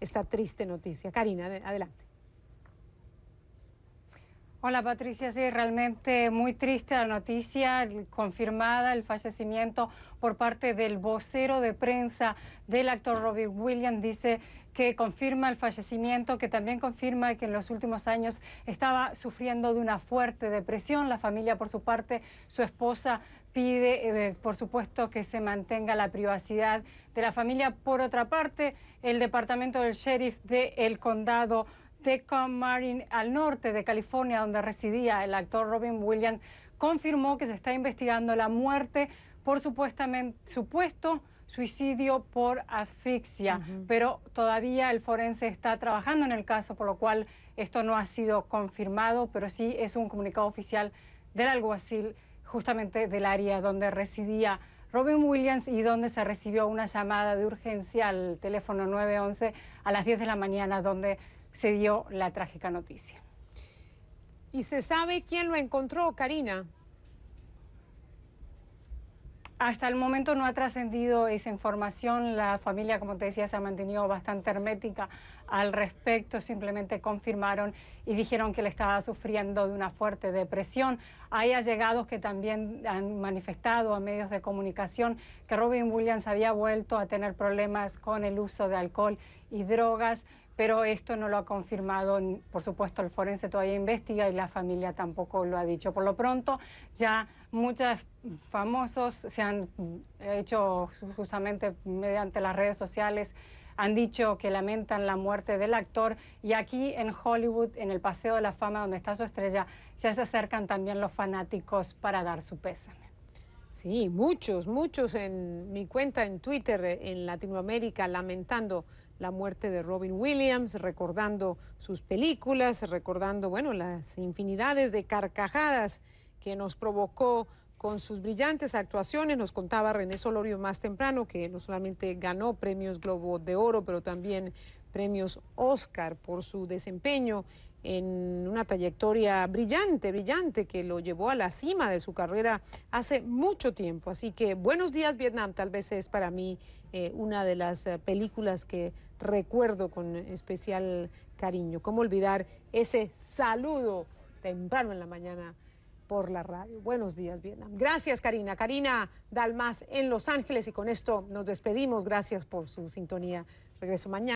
esta triste noticia. Karina, adelante. Hola Patricia, sí, realmente muy triste la noticia, confirmada el fallecimiento por parte del vocero de prensa del actor Robin Williams, dice que confirma el fallecimiento, que también confirma que en los últimos años estaba sufriendo de una fuerte depresión. La familia, por su parte, su esposa pide, eh, por supuesto, que se mantenga la privacidad de la familia. Por otra parte, el departamento del sheriff del condado de Marine, al norte de California, donde residía el actor Robin Williams, confirmó que se está investigando la muerte por supuestamente, supuesto suicidio por asfixia, pero todavía el forense está trabajando en el caso, por lo cual esto no ha sido confirmado, pero sí es un comunicado oficial del alguacil justamente del área donde residía Robin Williams y donde se recibió una llamada de urgencia al teléfono 911 a las 10 de la mañana, donde se dio la trágica noticia. ¿Y se sabe quién lo encontró, Karina? Hasta el momento no ha trascendido esa información. La familia, como te decía, se ha mantenido bastante hermética al respecto. Simplemente confirmaron y dijeron que él estaba sufriendo de una fuerte depresión. Hay allegados que también han manifestado a medios de comunicación que Robin Williams había vuelto a tener problemas con el uso de alcohol y drogas pero esto no lo ha confirmado, por supuesto, el forense todavía investiga y la familia tampoco lo ha dicho. Por lo pronto, ya muchos famosos se han mm, hecho justamente mediante las redes sociales han dicho que lamentan la muerte del actor y aquí en Hollywood, en el Paseo de la Fama donde está su estrella, ya se acercan también los fanáticos para dar su pésame. Sí, muchos, muchos en mi cuenta en Twitter eh, en Latinoamérica lamentando la muerte de Robin Williams, recordando sus películas, recordando, bueno, las infinidades de carcajadas que nos provocó con sus brillantes actuaciones. Nos contaba René Solorio más temprano que no solamente ganó premios Globo de Oro, pero también premios Oscar por su desempeño en una trayectoria brillante, brillante, que lo llevó a la cima de su carrera hace mucho tiempo. Así que Buenos días Vietnam tal vez es para mí eh, una de las eh, películas que recuerdo con especial cariño. ¿Cómo olvidar ese saludo temprano en la mañana? por la radio. Buenos días, Vietnam. Gracias, Karina. Karina Dalmas en Los Ángeles y con esto nos despedimos. Gracias por su sintonía. Regreso mañana.